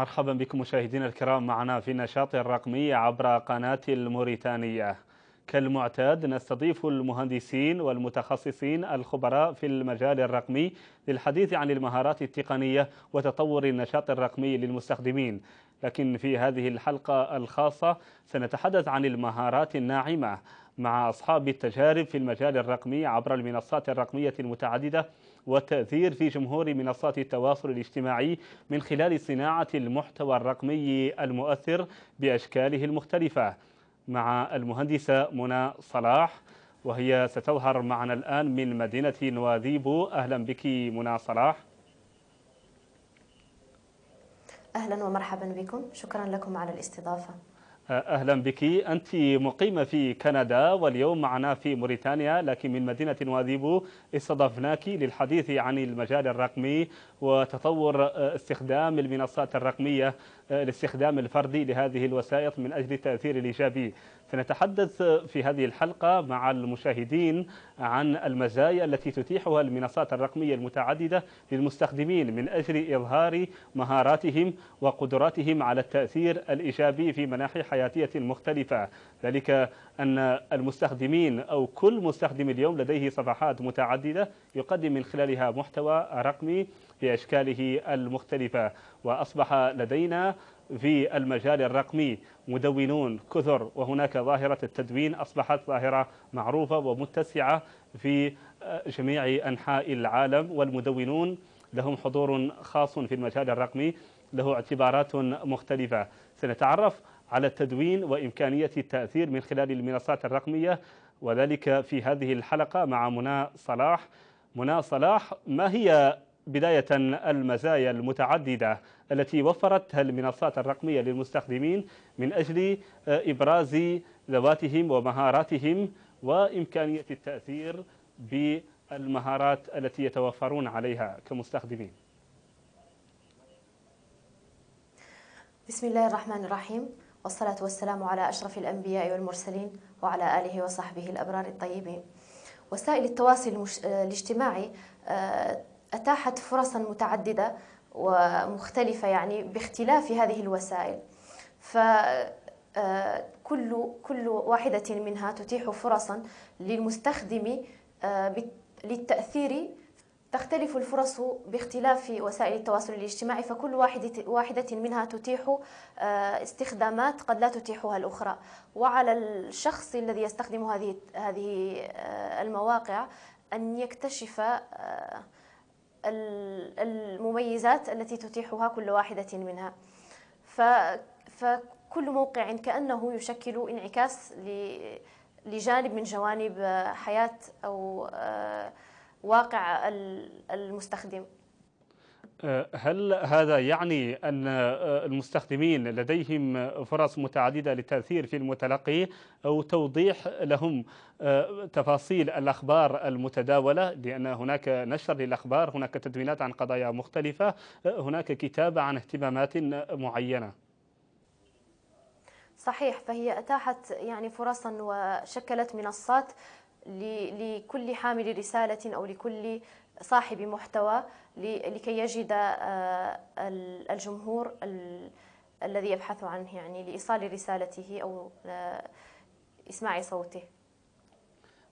مرحبا بكم مشاهدينا الكرام معنا في نشاط الرقمي عبر قناة الموريتانية كالمعتاد نستضيف المهندسين والمتخصصين الخبراء في المجال الرقمي للحديث عن المهارات التقنية وتطور النشاط الرقمي للمستخدمين لكن في هذه الحلقة الخاصة سنتحدث عن المهارات الناعمة مع أصحاب التجارب في المجال الرقمي عبر المنصات الرقمية المتعددة والتأثير في جمهور منصات التواصل الاجتماعي من خلال صناعة المحتوى الرقمي المؤثر بأشكاله المختلفة مع المهندسة منى صلاح وهي ستظهر معنا الآن من مدينة نواذيبو أهلا بك منى صلاح أهلا ومرحبا بكم شكرا لكم على الاستضافة أهلا بك أنت مقيمة في كندا واليوم معنا في موريتانيا لكن من مدينة واديبو استضفناك للحديث عن المجال الرقمي وتطور آه، استخدام المنصات الرقمية الاستخدام آه، الفردي لهذه الوسائط من أجل التأثير الإيجابي سنتحدث في هذه الحلقة مع المشاهدين عن المزايا التي تتيحها المنصات الرقمية المتعددة للمستخدمين من أجل إظهار مهاراتهم وقدراتهم على التأثير الإيجابي في مناحي حياتية مختلفة ذلك أن المستخدمين أو كل مستخدم اليوم لديه صفحات متعددة يقدم من خلالها محتوى رقمي بأشكاله المختلفة وأصبح لدينا في المجال الرقمي مدونون كثر وهناك ظاهرة التدوين أصبحت ظاهرة معروفة ومتسعة في آه، جميع أنحاء العالم والمدونون لهم حضور خاص في المجال الرقمي له اعتبارات مختلفة سنتعرف على التدوين وإمكانية التأثير من خلال المنصات الرقمية وذلك في هذه الحلقة مع منى صلاح منى صلاح ما هي بداية المزايا المتعددة التي وفرتها المنصات الرقمية للمستخدمين من أجل آه، إبراز ذواتهم ومهاراتهم وإمكانية التأثير بالمهارات التي يتوفرون عليها كمستخدمين بسم الله الرحمن الرحيم والصلاة والسلام على أشرف الأنبياء والمرسلين وعلى آله وصحبه الأبرار الطيبين وسائل التواصل آه، الاجتماعي آه، أتاحت فرصا متعددة ومختلفة يعني باختلاف هذه الوسائل فكل آه، كل واحدة منها تتيح فرصا للمستخدم آه، للتأثير تختلف الفرص باختلاف وسائل التواصل الاجتماعي فكل واحدة, واحدة منها تتيح آه، استخدامات قد لا تتيحها الأخرى وعلى الشخص الذي يستخدم هذه هذه المواقع أن يكتشف المميزات التي تتيحها كل واحدة منها فكل موقع كأنه يشكل انعكاس لجانب من جوانب حياة أو آه، واقع المستخدم هل هذا يعني أن آه، المستخدمين لديهم فرص متعددة للتأثير في المتلقي أو توضيح لهم آه، تفاصيل الأخبار المتداولة لأن هناك نشر للأخبار هناك تدوينات عن قضايا مختلفة آه، هناك كتابة عن اهتمامات معينة صحيح فهي أتاحت يعني فرصا وشكلت منصات لكل حامل رسالة أو لكل صاحب محتوى لكي يجد آه، الجمهور الذي يبحث عنه يعني لإيصال رسالته أو آه، إسماع صوته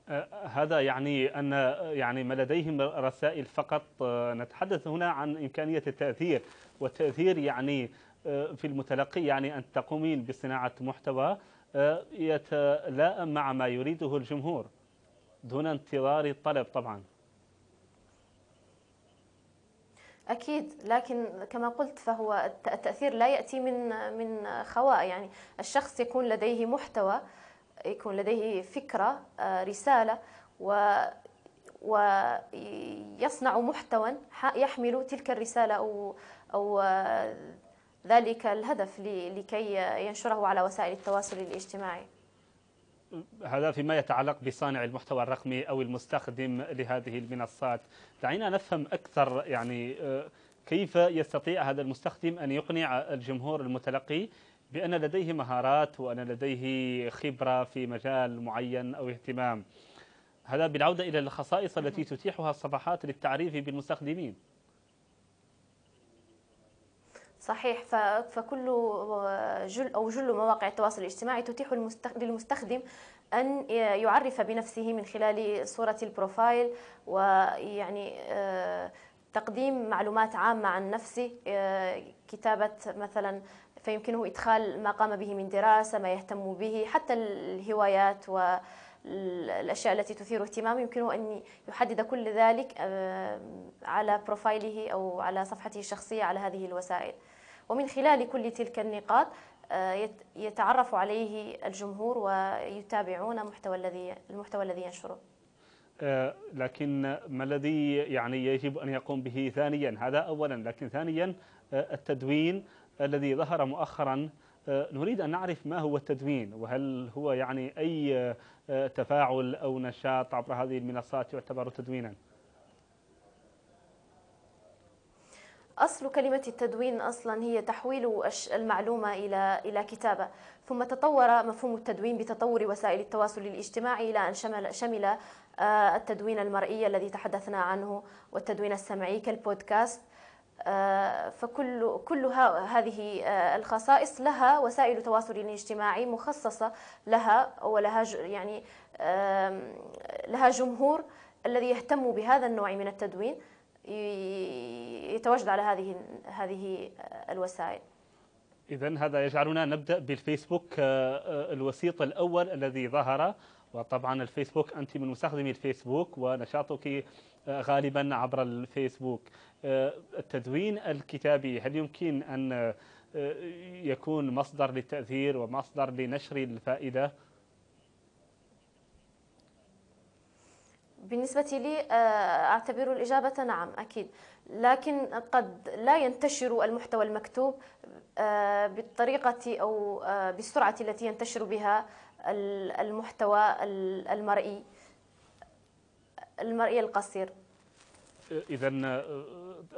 آه، هذا يعني أن يعني ما لديهم رسائل فقط نتحدث هنا عن إمكانية التأثير والتأثير يعني في المتلقي يعني أن تقومين بصناعة محتوى يتلائم مع ما يريده الجمهور دون انتظار الطلب طبعاً أكيد لكن كما قلت فهو التأثير لا يأتي من من خواء يعني الشخص يكون لديه محتوى يكون لديه فكرة آه، رسالة و ويصنع محتوى يحمل تلك الرسالة أو أو آه، ذلك الهدف لكي ينشره على وسائل التواصل الاجتماعي هذا فيما يتعلق بصانع المحتوى الرقمي أو المستخدم لهذه المنصات دعينا نفهم أكثر يعني آه، كيف يستطيع هذا المستخدم أن يقنع الجمهور المتلقي بأن لديه مهارات وأن لديه خبرة في مجال معين أو اهتمام هذا بالعودة إلى الخصائص التي تتيحها الصفحات للتعريف بالمستخدمين صحيح فكل جل أو جل مواقع التواصل الاجتماعي تتيح للمستخدم أن يعرف بنفسه من خلال صورة البروفايل ويعني آه، تقديم معلومات عامة عن نفسه آه، كتابة مثلا فيمكنه إدخال ما قام به من دراسة ما يهتم به حتى الهوايات و الأشياء التي تثير اهتمامه يمكنه أن يحدد كل ذلك آه، على بروفايله أو على صفحته الشخصية على هذه الوسائل ومن خلال كل تلك النقاط آه، يتعرف عليه الجمهور ويتابعون محتوى الذي المحتوى الذي ينشره آه، لكن ما الذي يعني يجب أن يقوم به ثانيا هذا أولا لكن ثانيا آه، التدوين الذي ظهر مؤخرا نريد أن نعرف ما هو التدوين وهل هو يعني أي تفاعل أو نشاط عبر هذه المنصات يعتبر تدوينا أصل كلمة التدوين أصلا هي تحويل المعلومة إلى إلى كتابة ثم تطور مفهوم التدوين بتطور وسائل التواصل الاجتماعي إلى أن شمل, شمل آه، التدوين المرئي الذي تحدثنا عنه والتدوين السمعي كالبودكاست آه، فكل كل هذه آه، الخصائص لها وسائل تواصل اجتماعي مخصصة لها ولها يعني لها جمهور الذي يهتم بهذا النوع من التدوين يتواجد على هذه هذه الوسائل إذا هذا يجعلنا نبدأ بالفيسبوك آه، آه، الوسيط الأول الذي ظهر وطبعا الفيسبوك أنت من مستخدمي الفيسبوك ونشاطك آه، غالبا عبر الفيسبوك التدوين الكتابي هل يمكن أن يكون مصدر للتأثير ومصدر لنشر الفائدة؟ بالنسبة لي آه، أعتبر الإجابة نعم أكيد لكن قد لا ينتشر المحتوى المكتوب آه، بالطريقة أو آه، بالسرعة التي ينتشر بها المحتوى المرئي المرئي القصير اذا آه،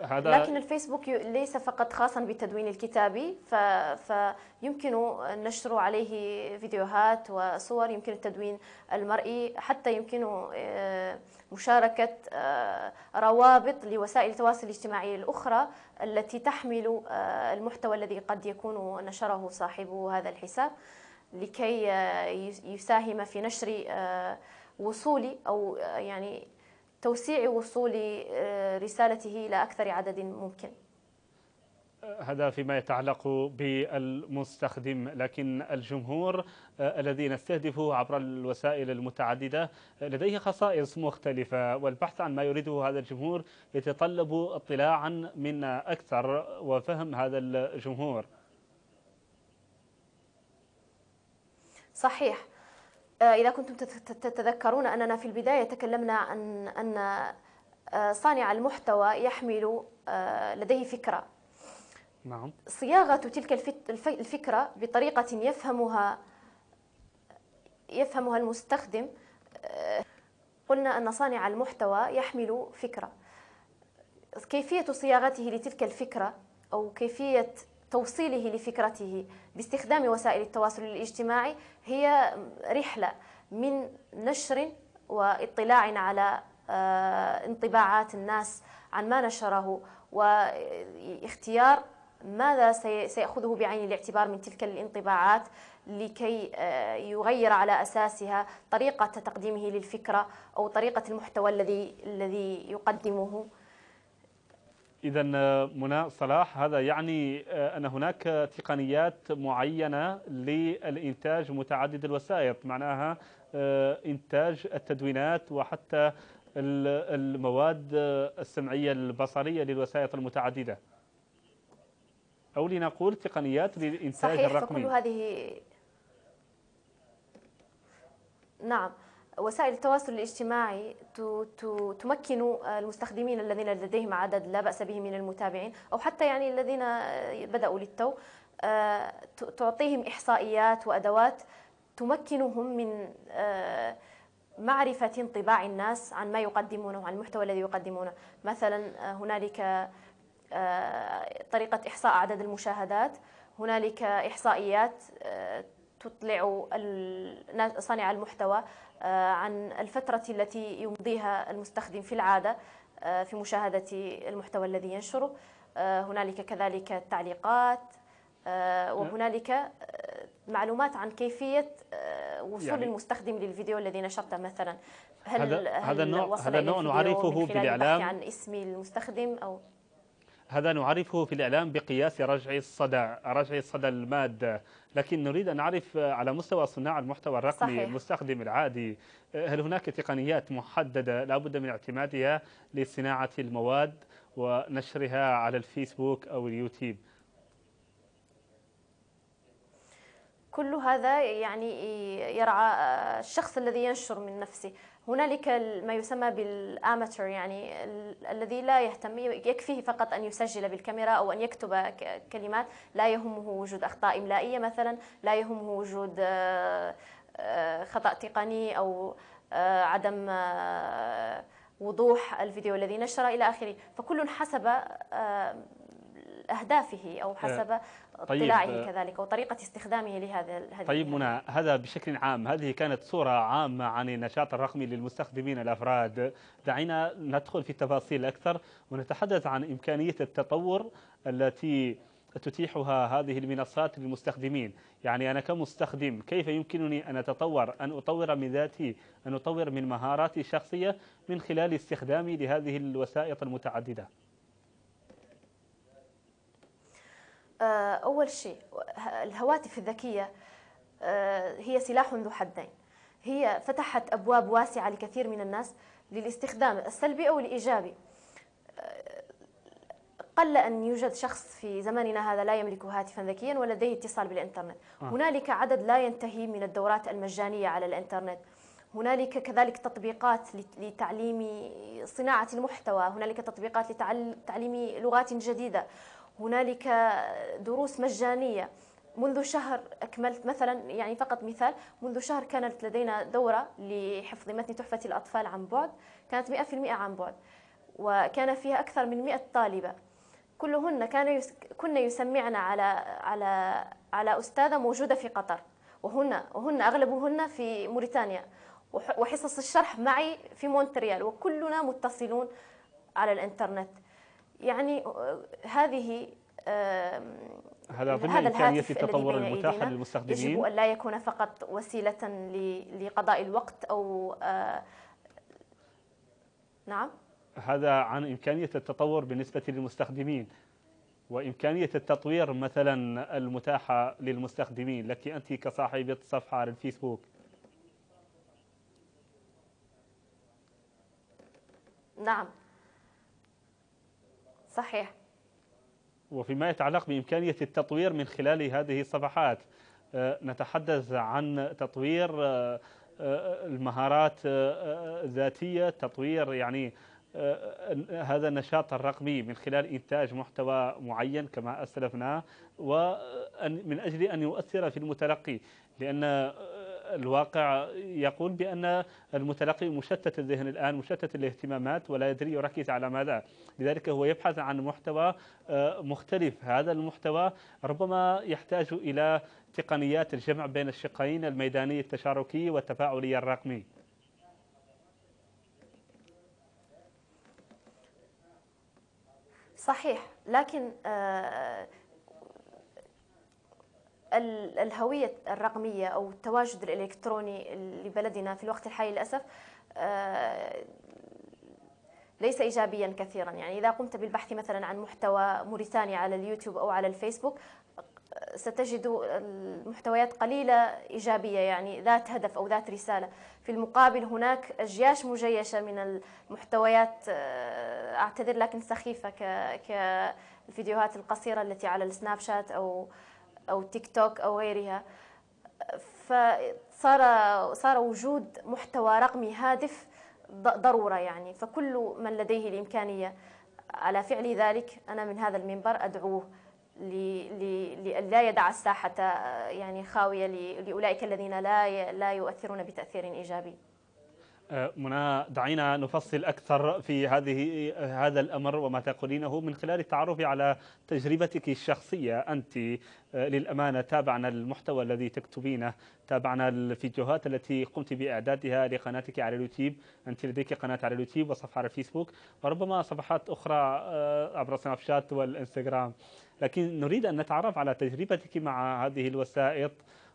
هذا لكن الفيسبوك ليس فقط خاصا بالتدوين الكتابي ف... فيمكن نشر عليه فيديوهات وصور يمكن التدوين المرئي حتى يمكن آه، مشاركة آه، روابط لوسائل التواصل الاجتماعي الأخرى التي تحمل المحتوى الذي قد يكون نشره صاحب هذا الحساب لكي يساهم في نشر وصولي أو يعني توسيع وصول آه، رسالته إلى أكثر عدد ممكن آه، هذا فيما يتعلق بالمستخدم لكن الجمهور آه، الذي نستهدفه عبر الوسائل المتعددة لديه خصائص مختلفة والبحث عن ما يريده هذا الجمهور يتطلب اطلاعا منا أكثر وفهم هذا الجمهور صحيح آه، إذا كنتم تتذكرون أننا في البداية تكلمنا عن أن آه، صانع المحتوى يحمل آه، لديه فكرة نعم صياغة تلك الفكرة بطريقة يفهمها يفهمها المستخدم قلنا أن صانع المحتوى يحمل فكرة كيفية صياغته لتلك الفكرة أو كيفية توصيله لفكرته باستخدام وسائل التواصل الاجتماعي هي رحلة من نشر واطلاع على آه، انطباعات الناس عن ما نشره واختيار ماذا سيأخذه بعين الاعتبار من تلك الانطباعات لكي آه، يغير على أساسها طريقة تقديمه للفكرة أو طريقة المحتوى الذي الذي يقدمه إذا آه، منى صلاح هذا يعني آه، أن هناك تقنيات معينة للإنتاج متعدد الوسائط معناها آه، إنتاج التدوينات وحتى المواد السمعية البصرية للوسائط المتعددة أو لنقول تقنيات للإنتاج صحيح الرقمي صحيح فكل هذه نعم وسائل التواصل الاجتماعي تمكن آه، المستخدمين الذين لديهم عدد لا بأس به من المتابعين أو حتى يعني الذين آه، بدأوا للتو آه، تعطيهم إحصائيات وأدوات تمكنهم من معرفة انطباع الناس عن ما يقدمونه عن المحتوى الذي يقدمونه مثلا هنالك طريقة إحصاء عدد المشاهدات هنالك إحصائيات تطلع صانع المحتوى آه، عن الفترة التي يمضيها المستخدم في العادة آه، في مشاهدة المحتوى الذي ينشره آه، هنالك كذلك التعليقات وهنالك معلومات عن كيفية وصول يعني المستخدم للفيديو الذي نشرته مثلا هل هذا النوع هذا النوع نعرفه بالاعلام عن اسم المستخدم او هذا نعرفه في الإعلام بقياس رجع الصدى رجع الصدى المادة لكن نريد أن نعرف على مستوى صناع المحتوى الرقمي صحيح. المستخدم العادي هل هناك تقنيات محددة لابد من اعتمادها لصناعة المواد ونشرها على الفيسبوك أو اليوتيوب كل هذا يعني يرعى آه، الشخص الذي ينشر من نفسه هنالك ما يسمى بالاماتور يعني الذي لا يهتم يكفيه فقط ان يسجل بالكاميرا او ان يكتب كلمات لا يهمه وجود اخطاء املائيه مثلا لا يهمه وجود آه، آه، خطا تقني او عدم وضوح الفيديو الذي نشر الى اخره فكل حسب اهدافه او نعم. حسب طيب، اطلاعه كذلك وطريقة استخدامه لهذا طيب منى هذا بشكل عام هذه كانت صورة عامة عن النشاط الرقمي للمستخدمين الأفراد دعينا ندخل في تفاصيل أكثر ونتحدث عن إمكانية التطور التي تتيحها هذه المنصات للمستخدمين يعني أنا كمستخدم كيف يمكنني أن أتطور أن أطور من ذاتي أن أطور من مهاراتي الشخصية من خلال استخدامي لهذه الوسائط المتعددة آه، أول شيء الهواتف الذكية آه، هي سلاح ذو حدين هي فتحت أبواب واسعة لكثير من الناس للاستخدام السلبي أو الإيجابي آه، قل أن يوجد شخص في زمننا هذا لا يملك هاتفا ذكيا ولديه اتصال بالإنترنت آه. هنالك عدد لا ينتهي من الدورات المجانية على الإنترنت هنالك كذلك تطبيقات لتعليم صناعة المحتوى هنالك تطبيقات لتعليم لغات جديدة هنالك دروس مجانية منذ شهر أكملت مثلا يعني فقط مثال منذ شهر كانت لدينا دورة لحفظ متن تحفة الأطفال عن بعد كانت 100% عن بعد وكان فيها أكثر من 100 طالبة كلهن كان يس... كن يسمعن على على على أستاذة موجودة في قطر وهن وهن أغلبهن في موريتانيا وحصص الشرح معي في مونتريال وكلنا متصلون على الإنترنت يعني هذه هذا ضمن إمكانية التطور المتاحة للمستخدمين يجب أن لا يكون فقط وسيلة لقضاء الوقت أو نعم هذا عن إمكانية التطور بالنسبة للمستخدمين وإمكانية التطوير مثلا المتاحة للمستخدمين لك أنت كصاحبة صفحة على الفيسبوك نعم صحيح وفيما يتعلق بإمكانية التطوير من خلال هذه الصفحات آه، نتحدث عن تطوير آه، آه، المهارات الذاتية تطوير يعني هذا النشاط الرقمي من خلال إنتاج محتوى معين كما أسلفنا ومن أجل أن يؤثر في المتلقي لأن الواقع يقول بأن المتلقي مشتت الذهن الآن مشتت الاهتمامات ولا يدري يركز على ماذا لذلك هو يبحث عن محتوى آه، مختلف هذا المحتوى ربما يحتاج إلى تقنيات الجمع بين الشقين الميداني التشاركي والتفاعلي الرقمي صحيح لكن آه الهوية الرقمية أو التواجد الإلكتروني لبلدنا في الوقت الحالي للأسف آه، ليس إيجابيا كثيرا يعني إذا قمت بالبحث مثلا عن محتوى موريتاني على اليوتيوب أو على الفيسبوك ستجد المحتويات قليلة إيجابية يعني ذات هدف أو ذات رسالة في المقابل هناك أجياش مجيشة من المحتويات آه، أعتذر لكن سخيفة كالفيديوهات القصيرة التي على السناب شات أو او تيك توك او غيرها فصار صار وجود محتوى رقمي هادف ضروره يعني فكل من لديه الامكانيه على فعل ذلك انا من هذا المنبر ادعوه لا يدع الساحه يعني خاويه لاولئك الذين لا لا يؤثرون بتاثير ايجابي منى دعينا نفصل أكثر في هذه هذا الأمر وما تقولينه من خلال التعرف على تجربتك الشخصية أنت آه، للأمانة تابعنا المحتوى الذي تكتبينه تابعنا الفيديوهات التي قمت بإعدادها لقناتك على اليوتيوب أنت لديك قناة على اليوتيوب وصفحة على الفيسبوك وربما صفحات أخرى آه، عبر سناب شات والإنستغرام لكن نريد أن نتعرف على تجربتك مع هذه الوسائط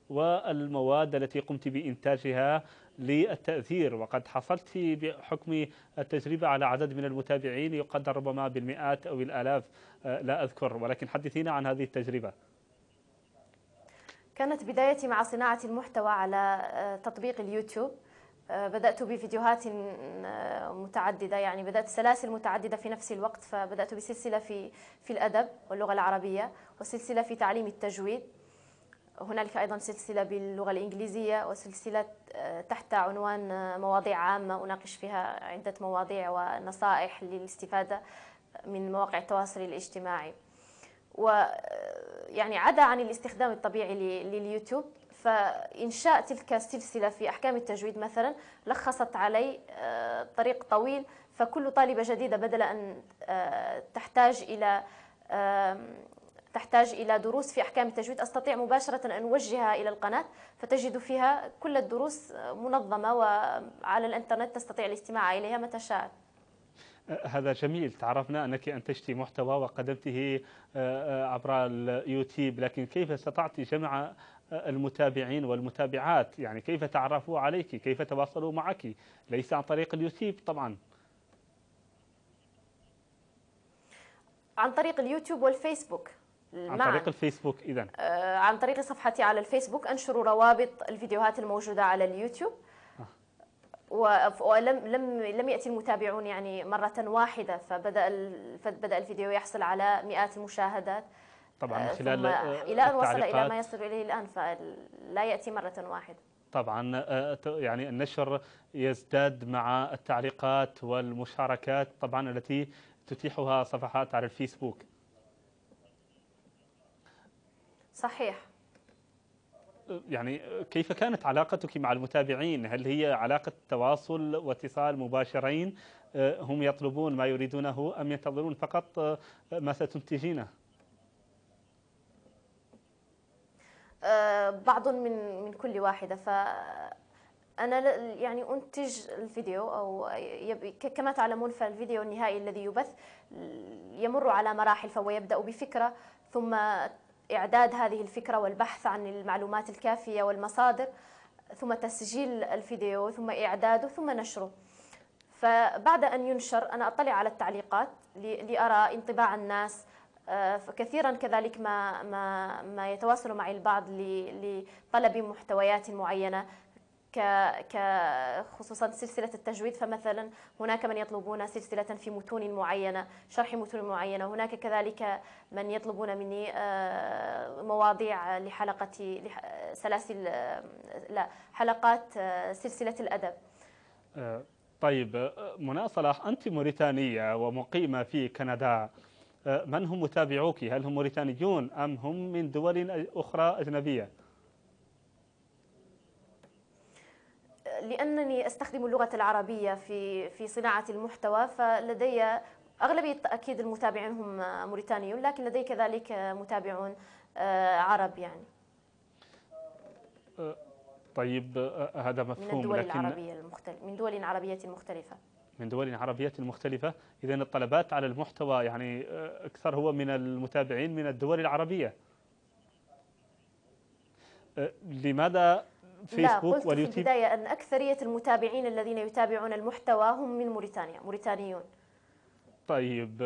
والمواد التي قمت بإنتاجها للتأثير وقد حصلت بحكم التجربة على عدد من المتابعين يقدر ربما بالمئات أو الآلاف آه، لا أذكر ولكن حدثينا عن هذه التجربة كانت بدايتي مع صناعة المحتوى على آه، تطبيق اليوتيوب آه، بدأت بفيديوهات متعددة يعني بدأت سلاسل متعددة في نفس الوقت فبدأت بسلسلة في في الأدب واللغة العربية وسلسلة في تعليم التجويد هنالك أيضا سلسلة باللغة الإنجليزية وسلسلة آه، تحت عنوان آه، مواضيع عامة أناقش فيها عدة مواضيع ونصائح للاستفادة من مواقع التواصل الاجتماعي ويعني آه، عدا عن الاستخدام الطبيعي لليوتيوب فإنشاء تلك السلسلة في أحكام التجويد مثلا لخصت علي طريق طويل فكل طالبة جديدة بدل أن تحتاج إلى تحتاج إلى دروس في أحكام التجويد أستطيع مباشرة أن أوجهها إلى القناة فتجد فيها كل الدروس منظمة وعلى الإنترنت تستطيع الاستماع إليها متى شاءت أه، هذا جميل تعرفنا أنك أنتجت محتوى وقدمته أه، أه، عبر اليوتيوب لكن كيف استطعت جمع المتابعين والمتابعات يعني كيف تعرفوا عليك كيف تواصلوا معك ليس عن طريق اليوتيوب طبعا عن طريق اليوتيوب والفيسبوك عن طريق الفيسبوك اذا آه عن طريق صفحتي على الفيسبوك انشر روابط الفيديوهات الموجوده على اليوتيوب آه. ولم لم لم ياتي المتابعون يعني مره واحده فبدا فبدا الفيديو يحصل على مئات المشاهدات طبعا آه، من خلال آه، الى ان وصل الى ما يصل اليه الان فلا ياتي مره واحده طبعا يعني النشر يزداد مع التعليقات والمشاركات طبعا التي تتيحها صفحات على الفيسبوك صحيح يعني كيف كانت علاقتك مع المتابعين هل هي علاقة تواصل واتصال مباشرين آه، هم يطلبون ما يريدونه أم ينتظرون فقط آه، ما ستنتجينه آه، بعض من من كل واحدة ف أنا يعني أنتج الفيديو أو كما تعلمون فالفيديو النهائي الذي يبث يمر على مراحل فهو يبدأ بفكرة ثم إعداد هذه الفكرة والبحث عن المعلومات الكافية والمصادر ثم تسجيل الفيديو ثم إعداده ثم نشره فبعد أن ينشر أنا أطلع على التعليقات لأرى انطباع الناس آه، كثيرا كذلك ما ما ما يتواصل معي البعض لطلب محتويات معينه ك ك خصوصا سلسله التجويد فمثلا هناك من يطلبون سلسله في متون معينه شرح متون معينه هناك كذلك من يطلبون مني آه، مواضيع لحلقه سلاسل آه، لا حلقات آه، سلسله الادب طيب منى صلاح انت موريتانيه ومقيمه في كندا من هم متابعوك هل هم موريتانيون ام هم من دول اخرى اجنبيه لأنني أستخدم اللغة العربية في في صناعة المحتوى فلدي أغلبية أكيد المتابعين هم موريتانيون لكن لدي كذلك متابعون آه، عرب يعني أه، طيب أه، هذا مفهوم من الدول لكن العربية المختلف من دول عربية مختلفة من دول عربية مختلفة إذا الطلبات على المحتوى يعني أكثر هو من المتابعين من الدول العربية لماذا فيسبوك لا قلت واليوتيوب في البداية أن أكثرية المتابعين الذين يتابعون المحتوى هم من موريتانيا موريتانيون طيب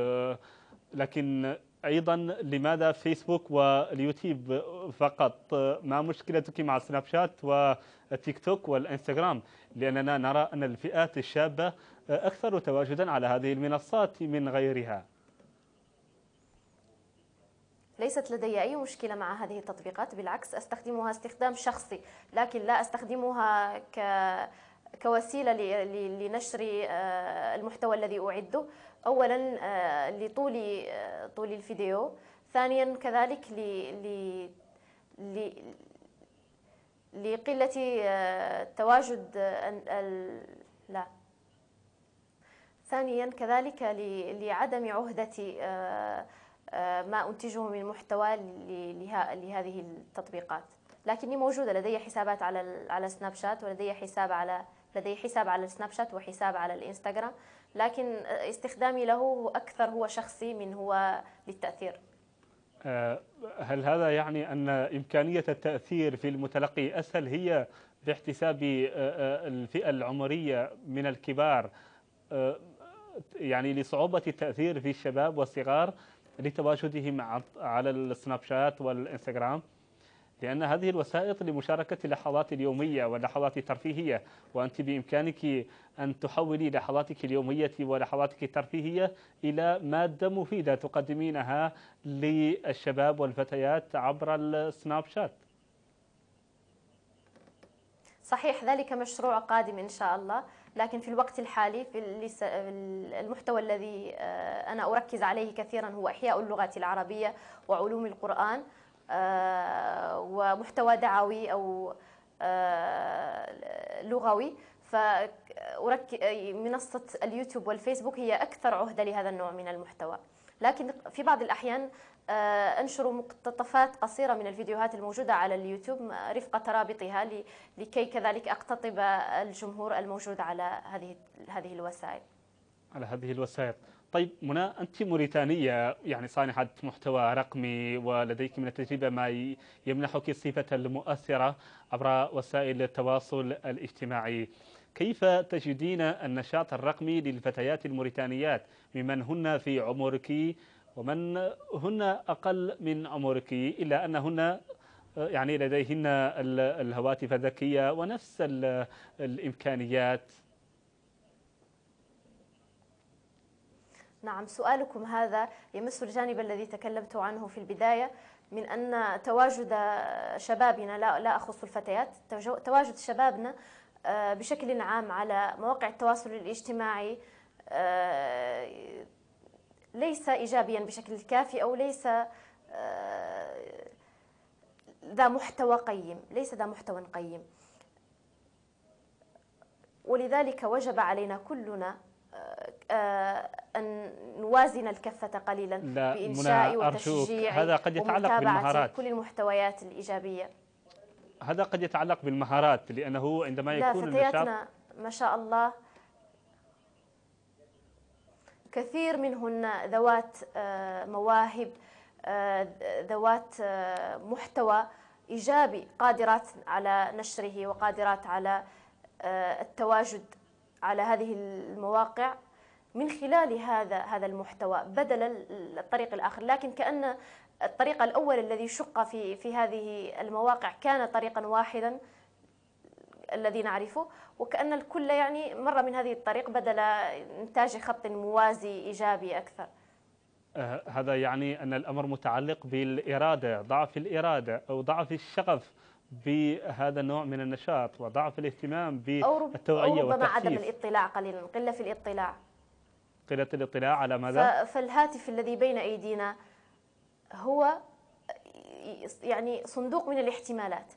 لكن ايضا لماذا فيسبوك واليوتيوب فقط ما مشكلتك مع سناب شات والتيك توك والانستغرام لاننا نرى ان الفئات الشابه اكثر تواجدا على هذه المنصات من غيرها ليست لدي أي مشكلة مع هذه التطبيقات بالعكس أستخدمها استخدام شخصي لكن لا أستخدمها ك كوسيلة لنشر آه، المحتوى الذي أعده أولا آه، لطول آه، طول الفيديو ثانيا كذلك ل لقلة تواجد ال... لا ثانيا كذلك لعدم عهدة ما أنتجه من محتوى لهذه التطبيقات لكني موجودة لدي حسابات على على سناب شات ولدي حساب على لدي حساب على السناب شات وحساب على الانستغرام لكن استخدامي له أكثر هو شخصي من هو للتأثير آه، هل هذا يعني أن إمكانية التأثير في المتلقي أسهل هي باحتساب آه، آه، الفئة العمرية من الكبار يعني لصعوبة التأثير في الشباب والصغار لتواجدهم على السناب شات والإنستغرام لأن هذه الوسائط لمشاركة اللحظات اليومية واللحظات الترفيهية وأنت بإمكانك أن تحولي لحظاتك اليومية ولحظاتك الترفيهية إلى مادة مفيدة تقدمينها للشباب والفتيات عبر السناب شات صحيح ذلك مشروع قادم إن شاء الله لكن في الوقت الحالي في المحتوى الذي آه، أنا أركز عليه كثيرا هو إحياء اللغة العربية وعلوم القرآن آه، ومحتوى دعوي أو آه، لغوي فأرك... منصة اليوتيوب والفيسبوك هي أكثر عهدة لهذا النوع من المحتوى لكن في بعض الأحيان آه، انشروا مقتطفات قصيرة من الفيديوهات الموجودة على اليوتيوب آه، رفقة رابطها لكي كذلك أقتطب الجمهور الموجود على هذه هذه الوسائل على هذه الوسائل طيب منى أنت موريتانية يعني صانعة محتوى رقمي ولديك من التجربة ما يمنحك صفة المؤثرة عبر وسائل التواصل الاجتماعي كيف تجدين النشاط الرقمي للفتيات الموريتانيات ممن هن في عمرك ومن هن أقل من عمرك إلا أنهن يعني لديهن الهواتف الذكية ونفس الإمكانيات نعم سؤالكم هذا يمس الجانب الذي تكلمت عنه في البداية من أن تواجد شبابنا لا, لا أخص الفتيات تواجد شبابنا آه، بشكل عام على مواقع التواصل الاجتماعي آه، ليس إيجابيا بشكل كافي أو ليس آه، ذا محتوى قيم ليس ذا محتوى قيم ولذلك وجب علينا كلنا آه، آه، أن نوازن الكفة قليلا لا بإنشاء وتشجيع هذا قد يتعلق بالمهارات كل المحتويات الإيجابية هذا قد يتعلق بالمهارات لأنه عندما يكون لا فتياتنا ما شاء الله كثير منهن ذوات آه، مواهب آه، ذوات آه، محتوى ايجابي قادرات على نشره وقادرات على التواجد على هذه المواقع من خلال هذا هذا المحتوى بدل الطريق الاخر لكن كان الطريق الاول الذي شق في في هذه المواقع كان طريقا واحدا الذي نعرفه وكأن الكل يعني مر من هذه الطريق بدل إنتاج خط موازي إيجابي أكثر أه، هذا يعني أن الأمر متعلق بالإرادة ضعف الإرادة أو ضعف الشغف بهذا النوع من النشاط وضعف الاهتمام بالتوعية ربما عدم الاطلاع قليلا قلة في الاطلاع قلة الاطلاع على ماذا؟ فالهاتف الذي بين أيدينا هو يعني صندوق من الاحتمالات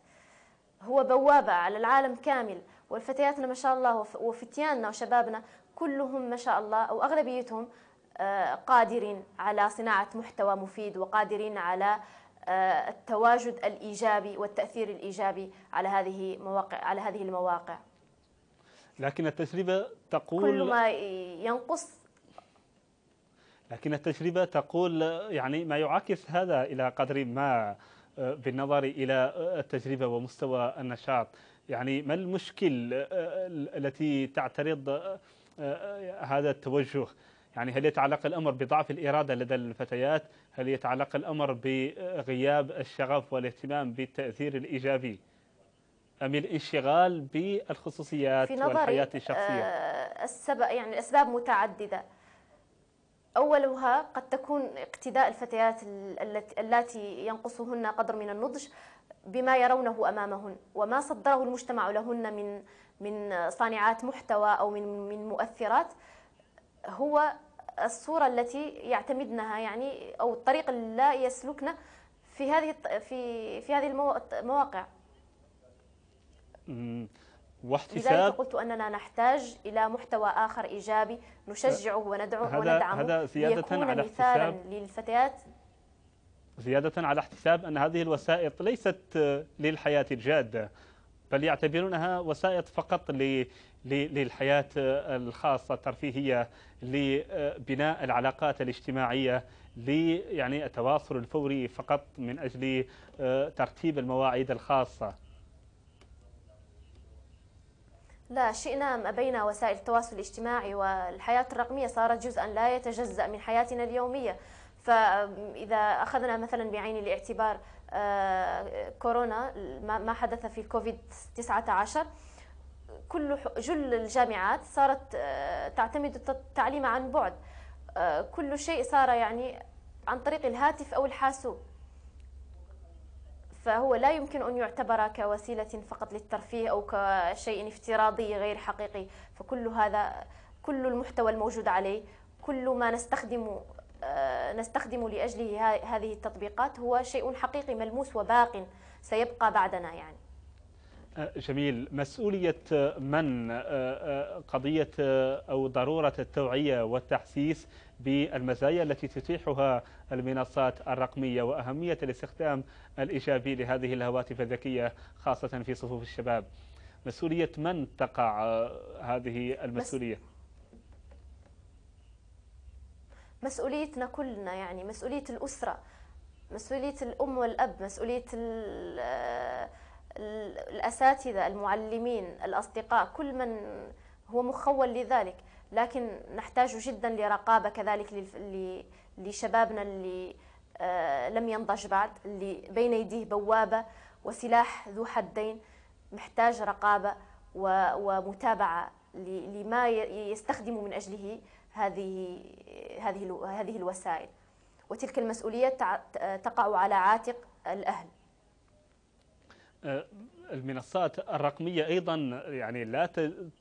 هو بوابة على العالم كامل والفتياتنا ما شاء الله وفتياننا وشبابنا كلهم ما شاء الله أو أغلبيتهم آه، قادرين على صناعة محتوى مفيد وقادرين على آه، التواجد الإيجابي والتأثير الإيجابي على هذه مواقع على هذه المواقع لكن التجربة تقول كل ما ينقص لكن التجربة تقول يعني ما يعكس هذا إلى قدر ما بالنظر إلى التجربة ومستوى النشاط يعني ما المشكل التي تعترض هذا التوجه يعني هل يتعلق الأمر بضعف الإرادة لدى الفتيات هل يتعلق الأمر بغياب الشغف والاهتمام بالتأثير الإيجابي أم الانشغال بالخصوصيات والحياة الشخصية في آه، نظري السبب يعني الأسباب متعددة أولها قد تكون اقتداء الفتيات اللاتي ينقصهن قدر من النضج بما يرونه أمامهن وما صدره المجتمع لهن من من صانعات محتوى أو من من مؤثرات هو الصورة التي يعتمدنها يعني أو الطريق لا يسلكنا في هذه في في هذه المواقع. واحتساب لذلك قلت أننا نحتاج إلى محتوى آخر إيجابي نشجعه وندعو هذا وندعمه هذا زيادة على مثالا للفتيات زيادة على احتساب أن هذه الوسائط ليست للحياة الجادة بل يعتبرونها وسائط فقط للحياة الخاصة الترفيهية لبناء العلاقات الاجتماعية لي يعني التواصل الفوري فقط من أجل آه، ترتيب المواعيد الخاصة لا شئنا أم أبينا وسائل التواصل الاجتماعي والحياة الرقمية صارت جزءا لا يتجزأ من حياتنا اليومية فإذا أخذنا مثلا بعين الاعتبار آه، كورونا ما حدث في كوفيد 19 كل جل الجامعات صارت آه، تعتمد التعليم عن بعد آه، كل شيء صار يعني عن طريق الهاتف أو الحاسوب فهو لا يمكن أن يعتبر كوسيلة فقط للترفيه أو كشيء افتراضي غير حقيقي فكل هذا كل المحتوى الموجود عليه كل ما نستخدم آه، نستخدم لأجله هذه التطبيقات هو شيء حقيقي ملموس وباق سيبقى بعدنا يعني آه، جميل مسؤولية من آه، قضية أو ضرورة التوعية والتحسيس بالمزايا التي تتيحها المنصات الرقمية وأهمية الاستخدام الإيجابي لهذه الهواتف الذكية خاصة في صفوف الشباب مسؤولية من تقع آه، هذه المسؤولية؟ مسؤوليتنا كلنا يعني مسؤولية الأسرة مسؤولية الأم والأب مسؤولية آه، الأساتذة المعلمين الأصدقاء كل من هو مخول لذلك لكن نحتاج جدا لرقابة كذلك لشبابنا اللي آه، لم ينضج بعد اللي بين يديه بوابة وسلاح ذو حدين محتاج رقابة ومتابعة لما يستخدم من أجله هذه هذه هذه الوسائل وتلك المسؤولية تقع على عاتق الأهل آه، المنصات الرقمية أيضا يعني لا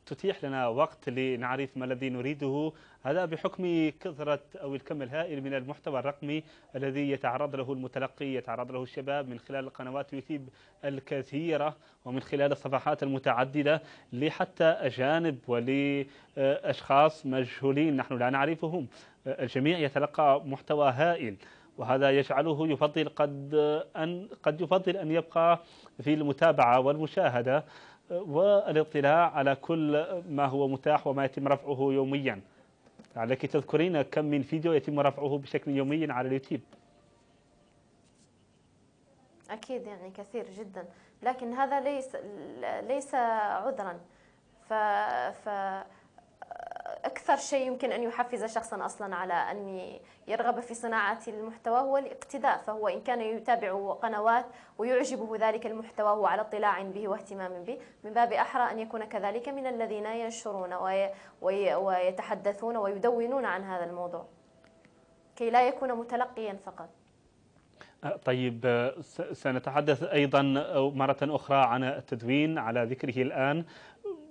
تتيح لنا وقت لنعرف ما الذي نريده هذا بحكم كثرة أو الكم الهائل من المحتوى الرقمي الذي يتعرض له المتلقي يتعرض له الشباب من خلال قنوات يوتيوب الكثيرة ومن خلال الصفحات المتعددة لحتى أجانب ولأشخاص مجهولين نحن لا نعرفهم الجميع يتلقى محتوى هائل وهذا يجعله يفضل قد أن قد يفضل أن يبقى في المتابعة والمشاهدة آه، والاطلاع على كل ما هو متاح وما يتم رفعه يوميا لعلك تذكرين كم من فيديو يتم رفعه بشكل يومي على اليوتيوب أكيد يعني كثير جدا لكن هذا ليس ليس عذرا ف, ف... أكثر شيء يمكن أن يحفز شخصا أصلا على أن يرغب في صناعة المحتوى هو الاقتداء فهو إن كان يتابع قنوات ويعجبه ذلك المحتوى هو على اطلاع به واهتمام به من باب أحرى أن يكون كذلك من الذين ينشرون ويتحدثون ويدونون عن هذا الموضوع كي لا يكون متلقيا فقط أه، طيب أه، سنتحدث ايضا مره اخرى عن التدوين على ذكره الان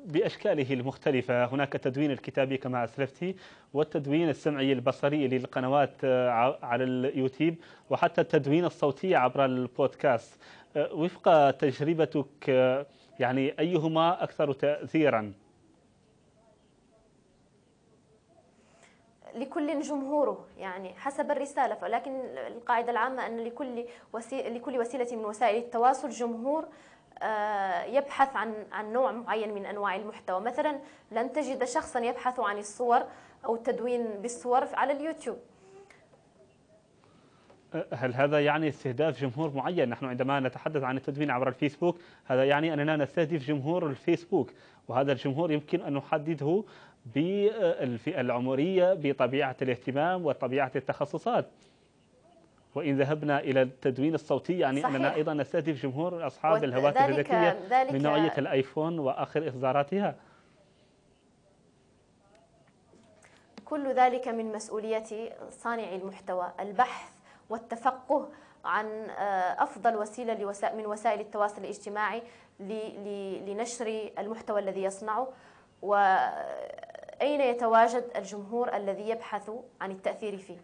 بأشكاله المختلفة هناك التدوين الكتابي كما أسلفتي والتدوين السمعي البصري للقنوات آه، على اليوتيوب وحتى التدوين الصوتي عبر البودكاست آه، وفق تجربتك آه، يعني أيهما أكثر تأثيرا؟ لكل جمهوره يعني حسب الرسالة ولكن القاعدة العامة أن لكل, وسي... لكل وسيلة من وسائل التواصل جمهور آه، يبحث عن عن نوع معين من انواع المحتوى مثلا لن تجد شخصا يبحث عن الصور او التدوين بالصور على اليوتيوب هل هذا يعني استهداف جمهور معين؟ نحن عندما نتحدث عن التدوين عبر الفيسبوك هذا يعني اننا نستهدف جمهور الفيسبوك وهذا الجمهور يمكن ان نحدده بالفئه العمريه بطبيعه الاهتمام وطبيعه التخصصات. وإن ذهبنا إلى التدوين الصوتي يعني صحيح. أننا أيضا نستهدف جمهور أصحاب الهواتف الذكية من نوعية الآيفون وآخر إصداراتها كل ذلك من مسؤولية صانع المحتوى البحث والتفقه عن آه، أفضل وسيلة من وسائل التواصل الاجتماعي لنشر المحتوى الذي يصنعه وأين يتواجد الجمهور الذي يبحث عن التأثير فيه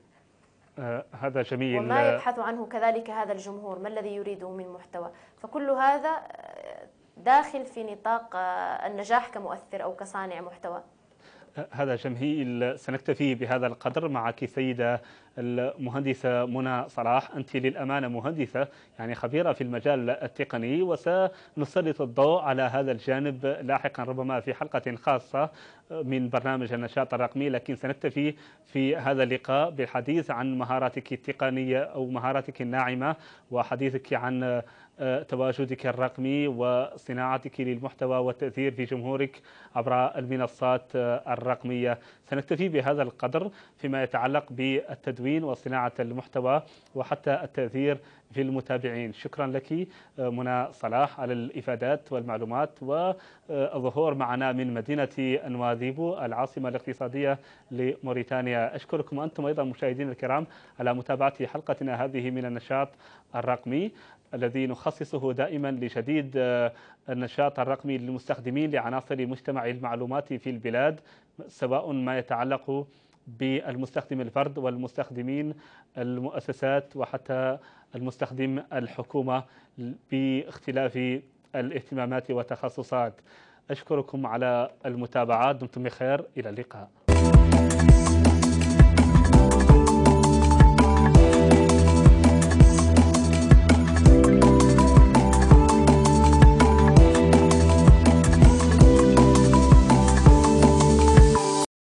آه، هذا جميل وما يبحث عنه كذلك هذا الجمهور ما الذي يريده من محتوى فكل هذا آه، داخل في نطاق آه، النجاح كمؤثر أو كصانع محتوى هذا جميل سنكتفي بهذا القدر معك سيدة المهندسة منى صلاح أنت للأمانة مهندسة يعني خبيرة في المجال التقني وسنسلط الضوء على هذا الجانب لاحقا ربما في حلقة خاصة من برنامج النشاط الرقمي لكن سنكتفي في هذا اللقاء بالحديث عن مهاراتك التقنية أو مهاراتك الناعمة وحديثك عن آه، تواجدك الرقمي وصناعتك للمحتوى والتأثير في جمهورك عبر المنصات آه، الرقمية سنكتفي بهذا القدر فيما يتعلق بالتدوين وصناعة المحتوى وحتى التأثير في المتابعين شكرا لك منى صلاح على الإفادات والمعلومات والظهور معنا من مدينة أنواذيبو العاصمة الاقتصادية لموريتانيا أشكركم أنتم أيضا مشاهدين الكرام على متابعة حلقتنا هذه من النشاط الرقمي الذي نخصصه دائما لشديد آه، النشاط الرقمي للمستخدمين لعناصر مجتمع المعلومات في البلاد سواء ما يتعلق بالمستخدم الفرد والمستخدمين المؤسسات وحتى المستخدم الحكومة باختلاف الاهتمامات والتخصصات أشكركم على المتابعة دمتم بخير إلى اللقاء